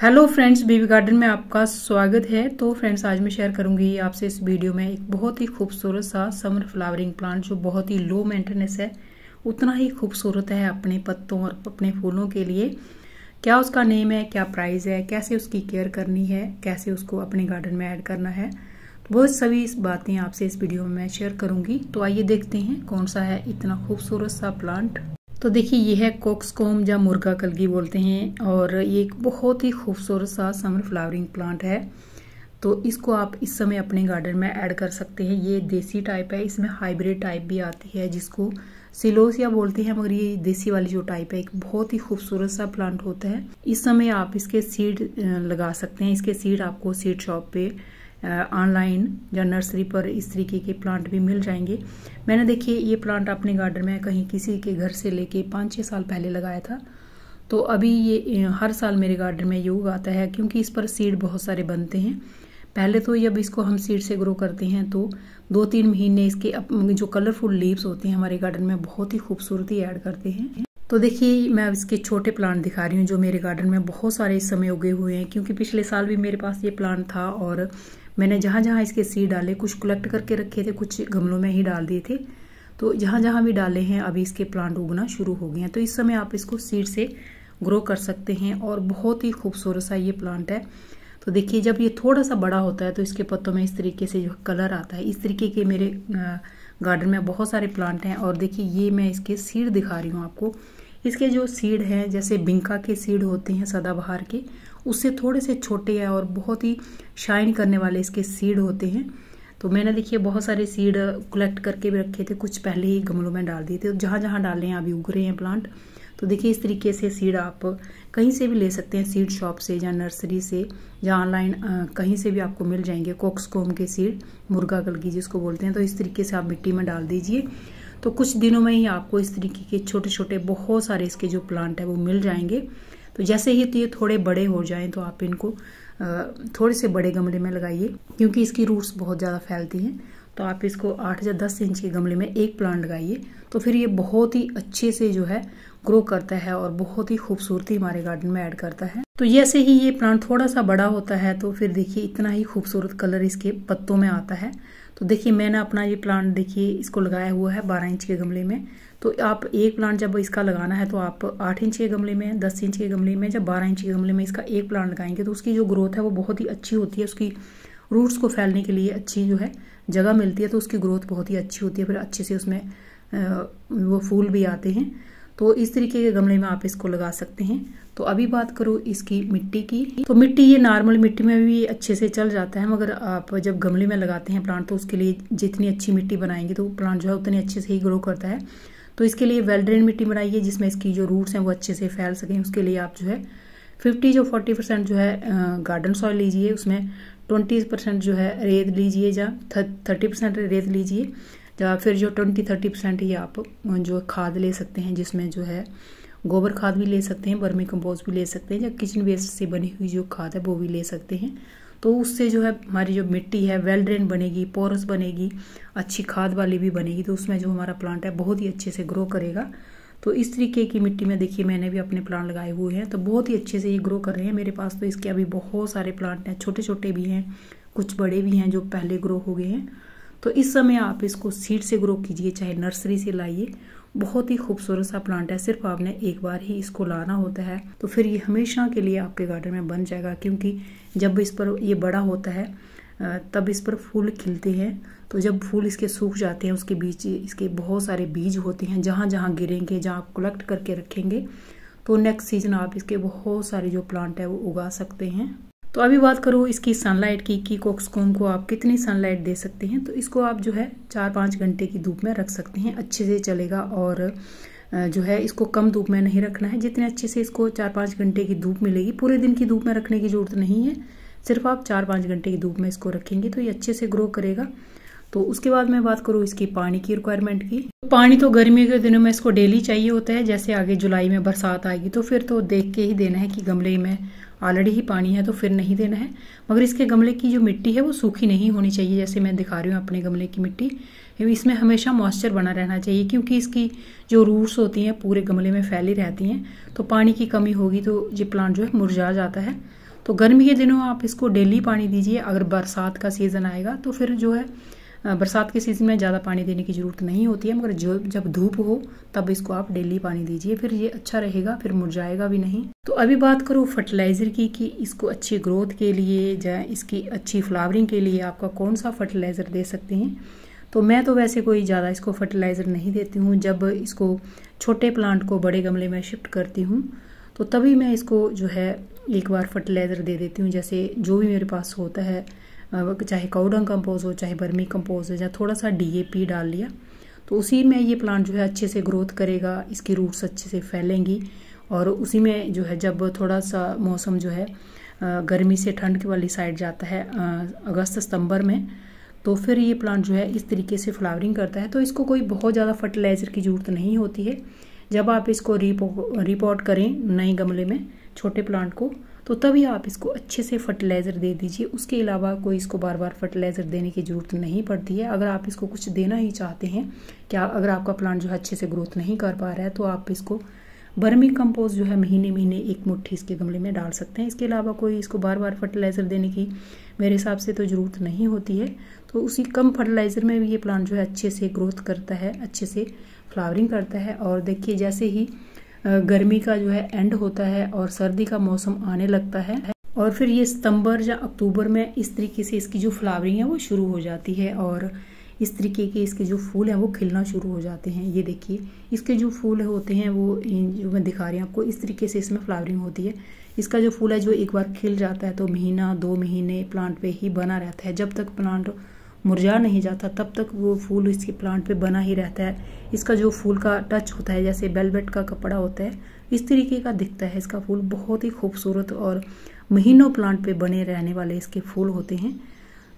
hello friends baby garden में आपका स्वागत है तो फ्रेंड्स आज मैं शेयर करूंगी आपसे इस वीडियो में एक बहुत ही खूबसूरत सा समर फ्लावरिंग प्लांट जो बहुत ही लो मेंटेनेंस है उतना ही खूबसूरत है अपने पत्तों और अपने फूलों के लिए क्या उसका नेम है क्या प्राइस है कैसे उसकी केयर करनी है कैसे उसको अपने गार्डन में ऐड करना है बहुत सभी बातें आपसे इस वीडियो में मैं शेयर करूंगी तो आइए देखते हैं कौन सा है इतना खूबसूरत सा प्लांट तो देखिए यह है कोक्सकोम या मुर्गा कलगी बोलते हैं और ये एक बहुत ही खूबसूरत सा समर फ्लावरिंग प्लांट है तो इसको आप इस समय अपने गार्डन में ऐड कर सकते हैं ये देसी टाइप है इसमें हाइब्रिड टाइप भी आती है जिसको सिलोसिया बोलते हैं मगर ये देसी वाली जो टाइप है एक बहुत ही खूबसूरत सा प्लांट होता है इस समय आप इसके सीड लगा सकते हैं इसके सीड आपको सीड शॉप पे ऑनलाइन या नर्सरी पर इस तरीके के प्लांट भी मिल जाएंगे मैंने देखिए ये प्लांट अपने गार्डन में कहीं किसी के घर से लेके पाँच छः साल पहले लगाया था तो अभी ये हर साल मेरे गार्डन में ये आता है क्योंकि इस पर सीड बहुत सारे बनते हैं पहले तो जब इसको हम सीड से ग्रो करते हैं तो दो तीन महीने इसके जो कलरफुल लीव्स होते हैं हमारे गार्डन में बहुत ही खूबसूरती ऐड करते हैं तो देखिए मैं इसके छोटे प्लांट दिखा रही हूँ जो मेरे गार्डन में बहुत सारे इस समय उगे हुए हैं क्योंकि पिछले साल भी मेरे पास ये प्लांट था और मैंने जहाँ जहाँ इसके सीड डाले कुछ कलेक्ट करके रखे थे कुछ गमलों में ही डाल दिए थे तो जहाँ जहाँ भी डाले हैं अभी इसके प्लांट उगना शुरू हो गए हैं तो इस समय आप इसको सीड से ग्रो कर सकते हैं और बहुत ही खूबसूरत सा ये प्लांट है तो देखिए जब ये थोड़ा सा बड़ा होता है तो इसके पत्तों में इस तरीके से जो कलर आता है इस तरीके के मेरे गार्डन में बहुत सारे प्लांट हैं और देखिए ये मैं इसके सीड दिखा रही हूँ आपको इसके जो सीड हैं जैसे बिंका के सीड होते हैं सदाबहार के उससे थोड़े से छोटे हैं और बहुत ही शाइन करने वाले इसके सीड होते हैं तो मैंने देखिए बहुत सारे सीड कलेक्ट करके भी रखे थे कुछ पहले ही गमलों में डाल दिए थे जहाँ जहाँ डाल रहे हैं अभी उग रहे हैं प्लांट तो देखिए इस तरीके से सीड आप कहीं से भी ले सकते हैं सीड शॉप से या नर्सरी से या ऑनलाइन कहीं से भी आपको मिल जाएंगे कोक्सकोम के सीड मुर्गा गलगी जिसको बोलते हैं तो इस तरीके से आप मिट्टी में डाल दीजिए तो कुछ दिनों में ही आपको इस तरीके के छोटे छोटे बहुत सारे इसके जो प्लांट है वो मिल जाएंगे तो जैसे ही तो ये थोड़े बड़े हो जाएं तो आप इनको थोड़े से बड़े गमले में लगाइए क्योंकि इसकी रूट्स बहुत ज़्यादा फैलती हैं तो आप इसको आठ या दस इंच के गमले में एक प्लांट लगाइए तो फिर ये बहुत ही अच्छे से जो है ग्रो करता है और बहुत ही खूबसूरती हमारे गार्डन में ऐड करता है तो जैसे ही ये प्लांट थोड़ा सा बड़ा होता है तो फिर देखिए इतना ही खूबसूरत कलर इसके पत्तों में आता है तो देखिए मैंने अपना ये प्लांट देखिए इसको लगाया हुआ है बारह इंच के गमले में तो आप एक प्लांट जब इसका लगाना है तो आप आठ इंच के गमले में दस इंच के गमले में जब बारह इंच के गमले में इसका एक प्लांट लगाएंगे तो उसकी जो ग्रोथ है वो बहुत ही अच्छी होती है उसकी रूट्स को फैलने के लिए अच्छी जो है जगह मिलती है तो उसकी ग्रोथ बहुत ही अच्छी होती है फिर अच्छे से उसमें वो फूल भी आते हैं तो इस तरीके के गमले में आप इसको लगा सकते हैं तो अभी बात करूँ इसकी मिट्टी की तो मिट्टी ये नॉर्मल मिट्टी में भी अच्छे से चल जाता है मगर आप जब गमले में लगाते हैं प्लांट तो उसके लिए जितनी अच्छी मिट्टी बनाएंगे तो प्लांट जो है उतने अच्छे से ही ग्रो करता है तो इसके लिए वेल ड्रेन मिट्टी बनाइए जिसमें इसकी जो रूट्स हैं वो अच्छे से फैल सकें उसके लिए आप जो है फिफ्टी जो फोर्टी परसेंट जो है गार्डन सॉइल लीजिए उसमें ट्वेंटी परसेंट जो है रेत लीजिए या थर्टी परसेंट रेत लीजिए या तो फिर जो ट्वेंटी थर्टी परसेंट ही आप जो खाद ले सकते हैं जिसमें जो है गोबर खाद भी ले सकते हैं बर्मी कम्पोज भी ले सकते हैं या किचन वेस्ट से बनी हुई जो खाद है वो भी ले सकते हैं तो उससे जो है हमारी जो मिट्टी है वेल ड्रेन बनेगी पोरस बनेगी अच्छी खाद वाली भी बनेगी तो उसमें जो हमारा प्लांट है बहुत ही अच्छे से ग्रो करेगा तो इस तरीके की मिट्टी में देखिए मैंने भी अपने प्लांट लगाए हुए हैं तो बहुत ही अच्छे से ये ग्रो कर रहे हैं मेरे पास तो इसके अभी बहुत सारे प्लांट हैं छोटे छोटे भी हैं कुछ बड़े भी हैं जो पहले ग्रो हो गए हैं तो इस समय आप इसको सीड से ग्रो कीजिए चाहे नर्सरी से लाइए बहुत ही खूबसूरत सा प्लांट है सिर्फ आपने एक बार ही इसको लाना होता है तो फिर ये हमेशा के लिए आपके गार्डन में बन जाएगा क्योंकि जब इस पर ये बड़ा होता है तब इस पर फूल खिलते हैं तो जब फूल इसके सूख जाते हैं उसके बीच इसके बहुत सारे बीज होते हैं जहाँ जहाँ गिरेंगे जहाँ आप कलेक्ट करके रखेंगे तो नेक्स्ट सीजन आप इसके बहुत सारे जो प्लांट है वो उगा सकते हैं तो अभी बात करो इसकी सनलाइट की कि कोक्सकोम को आप कितनी सनलाइट दे सकते हैं तो इसको आप जो है चार पाँच घंटे की धूप में रख सकते हैं अच्छे से चलेगा और जो है इसको कम धूप में नहीं रखना है जितने अच्छे से इसको चार पाँच घंटे की धूप मिलेगी पूरे दिन की धूप में रखने की ज़रूरत नहीं है सिर्फ आप चार पाँच घंटे की धूप में इसको रखेंगे तो ये अच्छे से ग्रो करेगा तो उसके बाद मैं बात करूँ इसकी पानी की रिक्वायरमेंट की तो पानी तो गर्मियों के दिनों में इसको डेली चाहिए होता है जैसे आगे जुलाई में बरसात आएगी तो फिर तो देख के ही देना है कि गमले में ऑलरेडी ही पानी है तो फिर नहीं देना है मगर इसके गमले की जो मिट्टी है वो सूखी नहीं होनी चाहिए जैसे मैं दिखा रही हूँ अपने गमले की मिट्टी इसमें हमेशा मॉइस्चर बना रहना चाहिए क्योंकि इसकी जो रूट्स होती हैं पूरे गमले में फैली रहती हैं तो पानी की कमी होगी तो ये प्लांट जो है मुरझा जाता है तो गर्मी के दिनों आप इसको डेली पानी दीजिए अगर बरसात का सीज़न आएगा तो फिर जो है बरसात के सीज़न में ज़्यादा पानी देने की ज़रूरत नहीं होती है मगर जो जब धूप हो तब इसको आप डेली पानी दीजिए फिर ये अच्छा रहेगा फिर मुरझाएगा भी नहीं तो अभी बात करो फर्टिलाइज़र की कि इसको अच्छी ग्रोथ के लिए या इसकी अच्छी फ्लावरिंग के लिए आपका कौन सा फर्टिलाइज़र दे सकते हैं तो मैं तो वैसे कोई ज़्यादा इसको फर्टिलाइज़र नहीं देती हूँ जब इसको छोटे प्लांट को बड़े गमले में शिफ्ट करती हूँ तो तभी मैं इसको जो है एक बार फर्टिलाइज़र दे देती हूँ जैसे जो भी मेरे पास होता है चाहे काउडंग कंपोज हो चाहे बर्मी कंपोज हो या थोड़ा सा डीएपी डाल लिया तो उसी में ये प्लांट जो है अच्छे से ग्रोथ करेगा इसकी रूट्स अच्छे से फैलेंगी और उसी में जो है जब थोड़ा सा मौसम जो है गर्मी से ठंड की वाली साइड जाता है अगस्त सितंबर में तो फिर ये प्लांट जो है इस तरीके से फ्लावरिंग करता है तो इसको कोई बहुत ज़्यादा फर्टिलाइज़र की ज़रूरत नहीं होती है जब आप इसको रिपो रिपोर्ट करें नए गमले में छोटे प्लांट को तो तभी आप इसको अच्छे से फर्टिलाइज़र दे दीजिए उसके अलावा कोई इसको बार बार फर्टिलाइज़र देने की ज़रूरत नहीं पड़ती है अगर आप इसको कुछ देना ही चाहते हैं क्या अगर आपका प्लांट जो है अच्छे से ग्रोथ नहीं कर पा रहा है तो आप इसको बर्मी कंपोज जो है महीने महीने एक मुट्ठी इसके गमले में डाल सकते हैं इसके अलावा कोई इसको बार बार फर्टिलाइज़र देने की मेरे हिसाब से तो ज़रूरत नहीं होती है तो उसी कम फर्टिलाइज़र में भी ये प्लांट जो है अच्छे से ग्रोथ करता है अच्छे से फ्लावरिंग करता है और देखिए जैसे ही गर्मी का जो है एंड होता है और सर्दी का मौसम आने लगता है और फिर ये सितंबर या अक्टूबर में इस तरीके से इसकी जो फ्लावरिंग है वो शुरू हो जाती है और इस तरीके के इसके जो फूल हैं वो खिलना शुरू हो जाते हैं ये देखिए इसके जो फूल होते हैं वो जो मैं दिखा रही हूँ आपको इस तरीके से इसमें फ्लावरिंग होती है इसका जो फूल है जो एक बार खिल जाता है तो महीना दो महीने प्लांट पे ही बना रहता है जब तक प्लांट मुरझा नहीं जाता तब तक वो फूल इसके प्लांट पे बना ही रहता है इसका जो फूल का टच होता है जैसे बेलबेट का कपड़ा होता है इस तरीके का दिखता है इसका फूल बहुत ही खूबसूरत और महीनों प्लांट पे बने रहने वाले इसके फूल होते हैं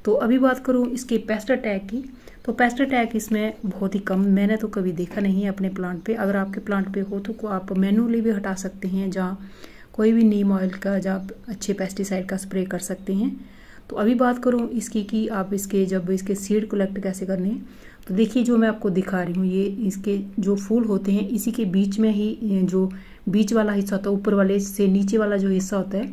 तो अभी बात करूँ इसके पेस्ट अटैक की तो पेस्ट अटैक इसमें बहुत ही कम मैंने तो कभी देखा नहीं है अपने प्लांट पर अगर आपके प्लांट पर हो तो आप मैनुअली भी हटा सकते हैं जहाँ कोई भी नीम ऑयल का या अच्छे पेस्टिसाइड का स्प्रे कर सकते हैं तो अभी बात करूँ इसकी कि आप इसके जब इसके सीड कलेक्ट कैसे करने हैं तो देखिए जो मैं आपको दिखा रही हूँ ये इसके जो फूल होते हैं इसी के बीच में ही जो बीच वाला हिस्सा होता है ऊपर वाले से नीचे वाला जो हिस्सा होता है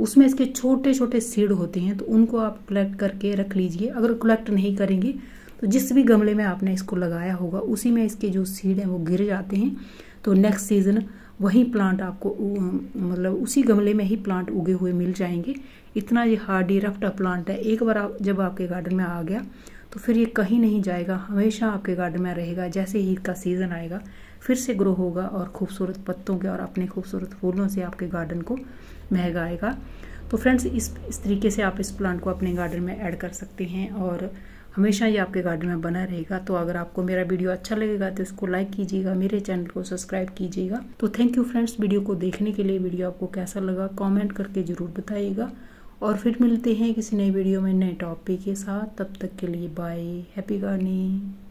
उसमें इसके छोटे छोटे सीड होते हैं तो उनको आप कलेक्ट करके रख लीजिए अगर कलेक्ट नहीं करेंगे तो जिस भी गमले में आपने इसको लगाया होगा उसी में इसके जो सीड हैं वो गिर जाते हैं तो नेक्स्ट सीज़न वही प्लांट आपको मतलब उसी गमले में ही प्लांट उगे हुए मिल जाएंगे इतना ये हार्डी रफ्टा प्लांट है एक बार आप जब आपके गार्डन में आ गया तो फिर ये कहीं नहीं जाएगा हमेशा आपके गार्डन में रहेगा जैसे ही इसका सीज़न आएगा फिर से ग्रो होगा और खूबसूरत पत्तों के और अपने खूबसूरत फूलों से आपके गार्डन को महगाएगा तो फ्रेंड्स इस इस तरीके से आप इस प्लांट को अपने गार्डन में ऐड कर सकते हैं और हमेशा ये आपके गार्डन में बना रहेगा तो अगर आपको मेरा वीडियो अच्छा लगेगा तो इसको लाइक कीजिएगा मेरे चैनल को सब्सक्राइब कीजिएगा तो थैंक यू फ्रेंड्स वीडियो को देखने के लिए वीडियो आपको कैसा लगा कॉमेंट करके ज़रूर बताइएगा और फिर मिलते हैं किसी नए वीडियो में नए टॉपिक के साथ तब तक के लिए बाय हैप्पी गार्डनिंग